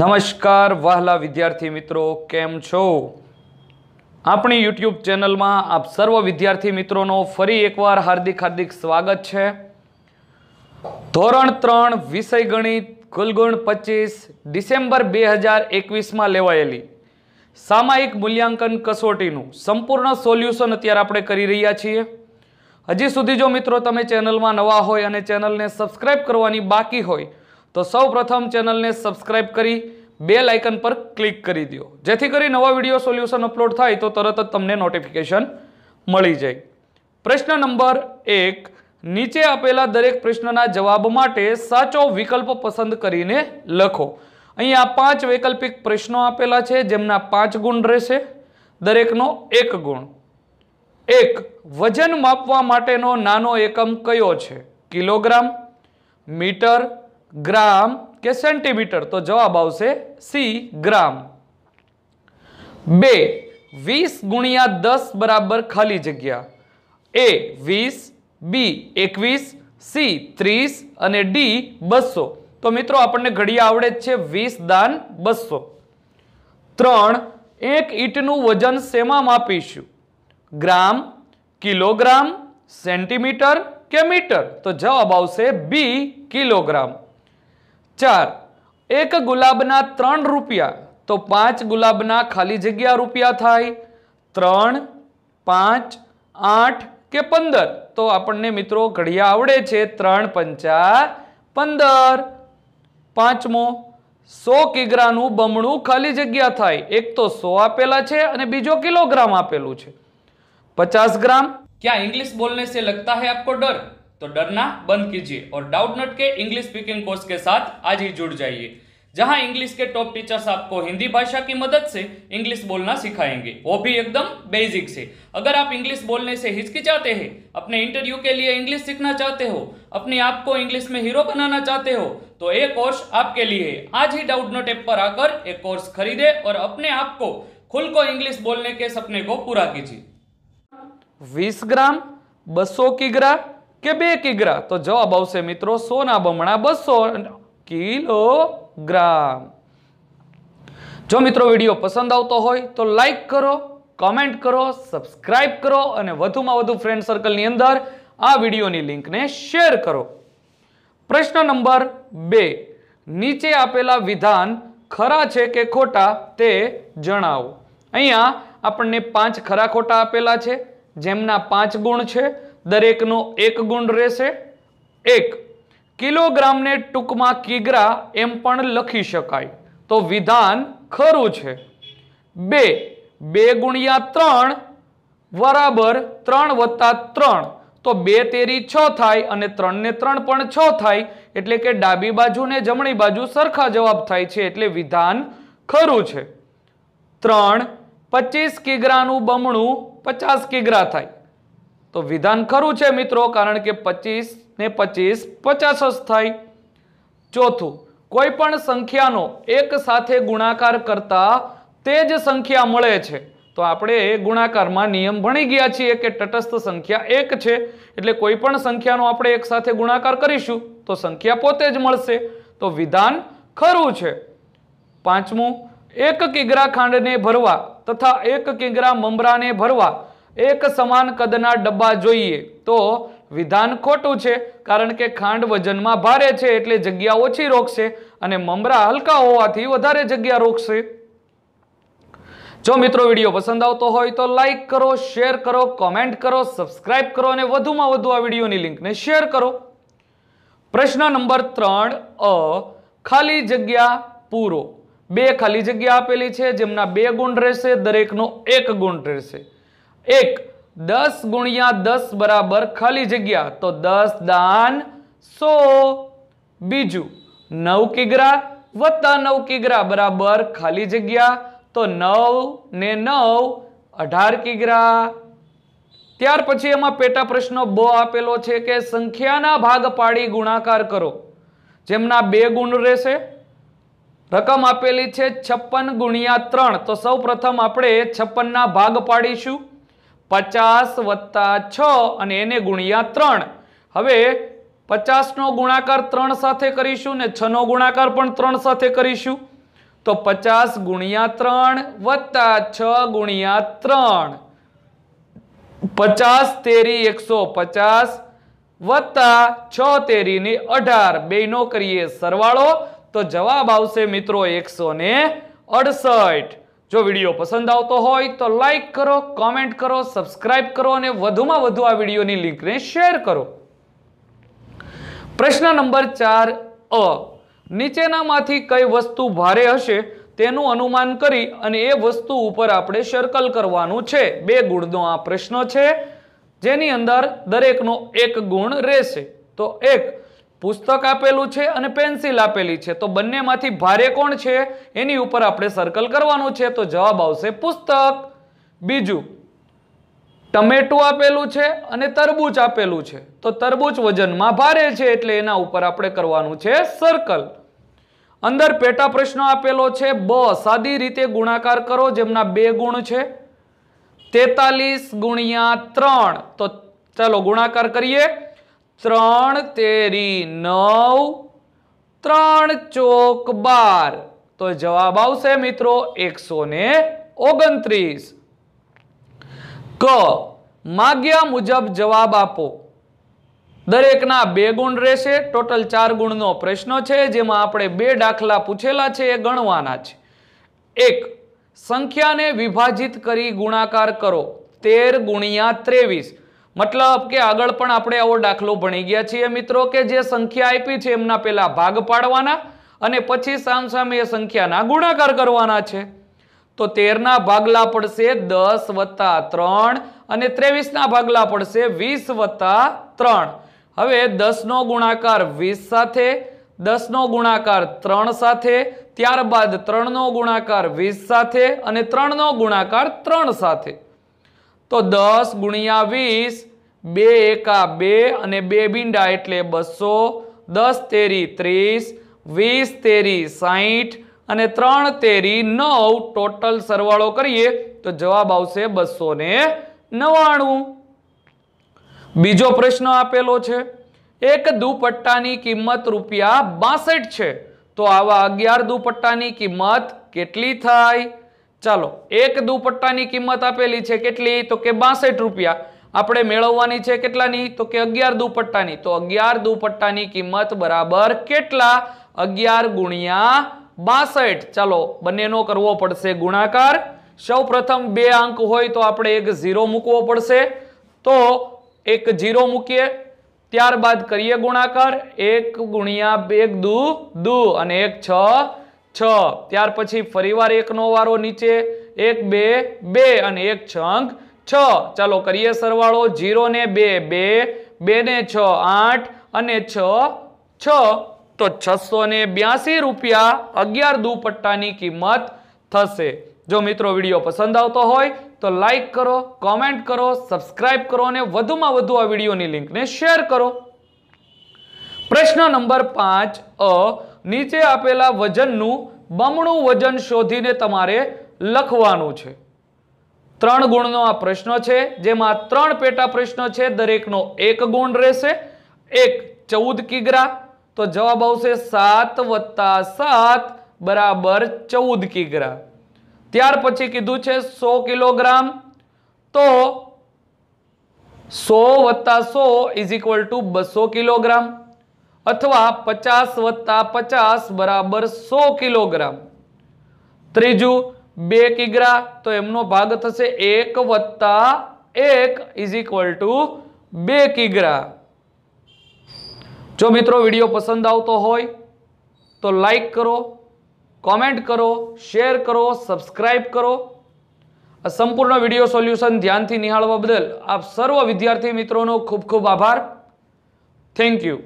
નમસ્કાર વહાલા વિદ્યાર્થી મિત્રો કેમ છો આપણી યુટ્યુબ ચેનલમાં આપ સર્વ વિદ્યાર્થી મિત્રોનો ફરી એકવાર હાર્દિક હાર્દિક સ્વાગત છે ધોરણ ત્રણ વિષય ગણિત કુલગુણ પચીસ ડિસેમ્બર બે હજાર એકવીસમાં લેવાયેલી સામાયિક મૂલ્યાંકન કસોટીનું સંપૂર્ણ સોલ્યુશન અત્યારે આપણે કરી રહ્યા છીએ હજી સુધી જો મિત્રો તમે ચેનલમાં નવા હોય અને ચેનલને સબસ્ક્રાઈબ કરવાની બાકી હોય તો સૌ પ્રથમ ચેનલને સબસ્ક્રાઇબ કરી બે લાઇકન પર ક્લિક કરી દો જેથી કરી નવા વિડીયો સોલ્યુશન અપલોડ થાય તો તરત જ તમને નોટિફિકેશન મળી જાય પ્રશ્ન નંબર એક નીચે આપેલા દરેક પ્રશ્નના જવાબ માટે સાચો વિકલ્પ પસંદ કરીને લખો અહીંયા પાંચ વૈકલ્પિક પ્રશ્નો આપેલા છે જેમના પાંચ ગુણ રહેશે દરેકનો એક ગુણ એક વજન માપવા માટેનો નાનો એકમ કયો છે કિલોગ્રામ મીટર ગ્રામ કે સેન્ટીમીટર તો જવાબ આવશે સી ગ્રામ બે વીસ ગુણ્યા દસ બરાબર ખાલી જગ્યા એ વીસ બી એકવીસ સી ત્રીસ અને ડી બસો તો મિત્રો આપણને ઘડી આવડે જ છે વીસ દાન બસો ત્રણ એક ઈંટનું વજન શેમાં માપીશું ગ્રામ કિલોગ્રામ સેન્ટીમીટર કે મીટર તો જવાબ આવશે બી કિલોગ્રામ ચાર એક ગુલાબના ત્રણ રૂપિયા તો પાંચ ગુલાબના ખાલી જગ્યા રૂપિયા થાય ત્રણ પાંચ આઠ કે પંદર તો આપણને મિત્રો ઘડિયા આવડે છે ત્રણ પંચા પંદર પાંચમો સો કિગ્રાનું બમણું ખાલી જગ્યા થાય એક તો સો આપેલા છે અને બીજો કિલોગ્રામ આપેલું છે પચાસ ગ્રામ ક્યાં ઇંગ્લિશ બોલને સે લગતા હૈ આપકો ડર तो डरना बंद कीजिए और डाउट नट के इंग्लिश स्पीकिंग कोर्स के साथ आज ही जुड़ जाइए जहां इंग्लिश के टॉप टीचर्स आपको हिंदी भाषा की मदद से इंग्लिश बोलना सिखाएंगे वो भी एकदम बेसिक से अगर आप इंग्लिश बोलने से हिचकिचाते हैं अपने इंटरव्यू के लिए इंग्लिश सीखना चाहते हो अपने आप को इंग्लिश में हीरो बनाना चाहते हो तो एक कोर्स आपके लिए आज ही डाउट नोट ऐप पर आकर एक कोर्स खरीदे और अपने आप को खुल को इंग्लिश बोलने के सपने को पूरा कीजिए वीस ग्राम बसो किग्रा કે બે કિગ્રા તો જવાબ આવશે મિત્રો સોના બમણા બસો કિલોગ્રામ જો મિત્રો વિડીયો પસંદ આવતો હોય તો લાઈક કરો કોમેન્ટ કરો સબસ્ક્રાઇબ કરો અને વધુમાં વધુ ફ્રેન્ડ સર્કલની અંદર આ વિડીયોની લિંકને શેર કરો પ્રશ્ન નંબર બે નીચે આપેલા વિધાન ખરા છે કે ખોટા તે જણાવો અહીંયા આપણને પાંચ ખરા ખોટા આપેલા છે જેમના પાંચ ગુણ છે દરેકનો એક ગુણ રહેશે એક કિલોગ્રામને ટૂંકમાં કિગ્રા એમ પણ લખી શકાય તો વિધાન ખરું છે બે બે ગુણ્યા ત્રણ બરાબર ત્રણ વત્તા ત્રણ તો બે તેરી છ થાય અને ત્રણને ત્રણ પણ છ થાય એટલે કે ડાબી બાજુ ને જમણી બાજુ સરખા જવાબ થાય છે એટલે વિધાન ખરું છે ત્રણ પચીસ કિગ્રાનું બમણું પચાસ કિગ્રા થાય તો વિધાન ખરું છે મિત્રો કારણ કે પચીસ ને પચીસ પચાસ જ થાય ચોથું કોઈ પણ સંખ્યાનો એક સાથે ગુણાકાર કરતા તે જ સંખ્યા મળે છે તો આપણે ગુણાકારમાં નિયમ ભણી ગયા છીએ કે તટસ્થ સંખ્યા એક છે એટલે કોઈ પણ સંખ્યાનો આપણે એક સાથે ગુણાકાર કરીશું તો સંખ્યા પોતે જ મળશે તો વિધાન ખરું છે પાંચમું એક કિગ્રા ખાંડને ભરવા તથા એક કિગ્રા મમરાને ભરવા એક સમાન કદના ડબ્બા જોઈએ તો વિધાન ખોટું છે કારણ કે ખાંડ વજનમાં ભારે છે એટલે જગ્યા ઓછી રોકશે અને મમરા હલકા હોવાથી વધારે જગ્યા રોકશે જો મિત્રો વિડીયો પસંદ આવતો હોય તો લાઈક કરો શેર કરો કોમેન્ટ કરો સબસ્ક્રાઇબ કરો અને વધુમાં વધુ આ વિડીયોની લિંકને શેર કરો પ્રશ્ન નંબર ત્રણ અ ખાલી જગ્યા પૂરો બે ખાલી જગ્યા આપેલી છે જેમના બે ગુણ રહેશે દરેકનો એક ગુણ રહેશે એક દસ ગુણ્યા દસ બરાબર ખાલી જગ્યા તો દસ દાન સો બીજું નવ કિગ્રા વત્તા નવ કિગ્રા બરાબર ખાલી જગ્યા તો નવ ને નવ અઢાર કિગ્રા ત્યાર પછી એમાં પેટા પ્રશ્નો બો આપેલો છે કે સંખ્યાના ભાગ પાડી ગુણાકાર કરો જેમના બે ગુણ રહેશે રકમ આપેલી છે છપ્પન ગુણ્યા ત્રણ તો સૌ પ્રથમ આપણે છપ્પનના ભાગ પાડીશું પચાસ વત્તા છ અને એને ગુણ્યા ત્રણ હવે પચાસનો ગુણાકાર ત્રણ સાથે કરીશું ને છનો ગુણાકાર પણ ત્રણ સાથે કરીશું તો પચાસ ગુણ્યા ત્રણ વત્તા છ ગુણ્યા ત્રણ પચાસ તેરી એકસો પચાસ વત્તા છ તેરી ને અઢાર બેનો કરીએ સરવાળો તો જવાબ આવશે મિત્રો એકસો ને અડસઠ જો વિડીયો પસંદ આવતો હોય તો લાઈક કરો કોમેન્ટ કરો સબસ્ક્રાઇબ કરો અને વધુમાં વધુ આ વિડીયોની લિંકને શેર કરો પ્રશ્ન નંબર ચાર અ નીચેનામાંથી કઈ વસ્તુ ભારે હશે તેનું અનુમાન કરી અને એ વસ્તુ ઉપર આપણે સર્કલ કરવાનું છે બે ગુણનો આ પ્રશ્ન છે જેની અંદર દરેકનો એક ગુણ રહેશે તો એક પુસ્તક આપેલું છે અને પેન્સિલ આપેલી છે તો બંનેમાંથી ભારે કોણ છે એની ઉપર આપણે સર્કલ કરવાનું છે તો જવાબ આવશે પુસ્તક બીજું ટમેટું આપેલું છે અને તરબૂચ આપેલું છે તો તરબૂચ વજનમાં ભારે છે એટલે એના ઉપર આપણે કરવાનું છે સર્કલ અંદર પેટા પ્રશ્ન આપેલો છે બ સાદી રીતે ગુણાકાર કરો જેમના બે ગુણ છે તેતાલીસ ગુણ્યા ત્રણ તો ચાલો ગુણાકાર કરીએ ત્રણ તેરી નવ ત્રણ ચોક બાર તો જવાબ આવશે મિત્રો એકસો ને ઓગણત્રીસ ક માગ્યા મુજબ જવાબ આપો દરેકના બે ગુણ રહેશે ટોટલ ચાર ગુણનો પ્રશ્ન છે જેમાં આપણે બે દાખલા પૂછેલા છે એ ગણવાના છે એક સંખ્યાને વિભાજિત કરી ગુણાકાર કરો તેર ગુણ્યા ત્રેવીસ મતલબ કે આગળ પણ આપણે આવો દાખલો ભણી ગયા છીએ મિત્રો કે જે સંખ્યા આપી છે એમના પહેલા ભાગ પાડવાના અને પછી સામસામે એ સંખ્યાના ગુણાકાર કરવાના છે તો તેરના ભાગલા પડશે દસ વત્તા ત્રણ અને ત્રેવીસના ભાગલા પડશે વીસ વત્તા ત્રણ હવે દસનો ગુણાકાર વીસ સાથે દસનો ગુણાકાર ત્રણ સાથે ત્યારબાદ ત્રણનો ગુણાકાર વીસ સાથે અને ત્રણનો ગુણાકાર ત્રણ સાથે તો દસ ગુણ્યા વીસ બે એકા બે અને બે બિંડા એટલે બસો દસ તેરી ત્રીસ વીસ તેરી સાહીઠ અને ત્રણ તેરી નવ ટોટલ સરવાળો કરીએ તો જવાબ આવશે બસો ને નવાણું બીજો પ્રશ્ન આપેલો છે એક દુપટ્ટાની કિંમત રૂપિયા બાસઠ છે તો આવા અગિયાર દુપટ્ટાની કિંમત કેટલી થાય ચાલો એક દુપટ્ટાની કિંમત આપેલી છે કેટલી તો કે બાસઠ રૂપિયા આપણે મેળવવાની છે કેટલાની તો કે અગિયાર દુપટ્ટાની તો અગિયાર દુપટ્ટાની કિંમત બરાબર કેટલા અગિયાર ગુણ્યા બાસઠ ચાલો બંનેનો કરવો પડશે ગુણાકાર સૌ પ્રથમ બે અંક હોય તો આપણે એક ઝીરો મૂકવો પડશે તો એક ઝીરો મૂકીએ ત્યારબાદ કરીએ ગુણાકાર એક ગુણ્યા એક દુ દુ અને એક છ છ ત્યાર પછી ફરીવાર એકનો વારો નીચે એક બે બે અને એક છ અંક છ ચાલો કરીએ સરવાળો જીરો ને બે બે બે ને છ આઠ અને છ છ તો છસો ને બ્યાસી રૂપિયા અગિયાર દુપટ્ટાની કિંમત થશે જો મિત્રો વિડીયો પસંદ આવતો હોય તો લાઇક કરો કોમેન્ટ કરો સબસ્ક્રાઇબ કરો અને વધુમાં વધુ આ વિડીયોની લિંકને શેર કરો પ્રશ્ન નંબર પાંચ અ નીચે આપેલા વજનનું બમણું વજન શોધીને તમારે લખવાનું છે ત્રણ ગુણનો આ પ્રશ્ન છે જેમાં ત્રણ પેટા પ્રશ્ન છે દરેકનો એક ગુણ રહેશે એક ચૌદ કિગ્રા તો જવાબ આવશે સાત વત્તા સાત બરાબર ચૌદ કિગ્રા ત્યાર પછી કીધું છે સો કિલોગ્રામ તો સો વત્તા સો ઇઝ ઇક્વલ ટુ બસો કિલોગ્રામ અથવા પચાસ વત્તા પચાસ બરાબર સો કિલોગ્રામ ત્રીજું બે કિગ્રા તો એમનો ભાગ થશે એક વત્તા એક ઇઝ ઇક્વલ ટુ બે કિગ્રા જો મિત્રો વિડીયો પસંદ આવતો હોય તો લાઈક કરો કોમેન્ટ કરો શેર કરો સબસ્ક્રાઈબ કરો આ સંપૂર્ણ વિડીયો સોલ્યુશન ધ્યાનથી નિહાળવા બદલ આપ સર્વ વિદ્યાર્થી મિત્રોનો ખૂબ ખૂબ આભાર થેન્ક યુ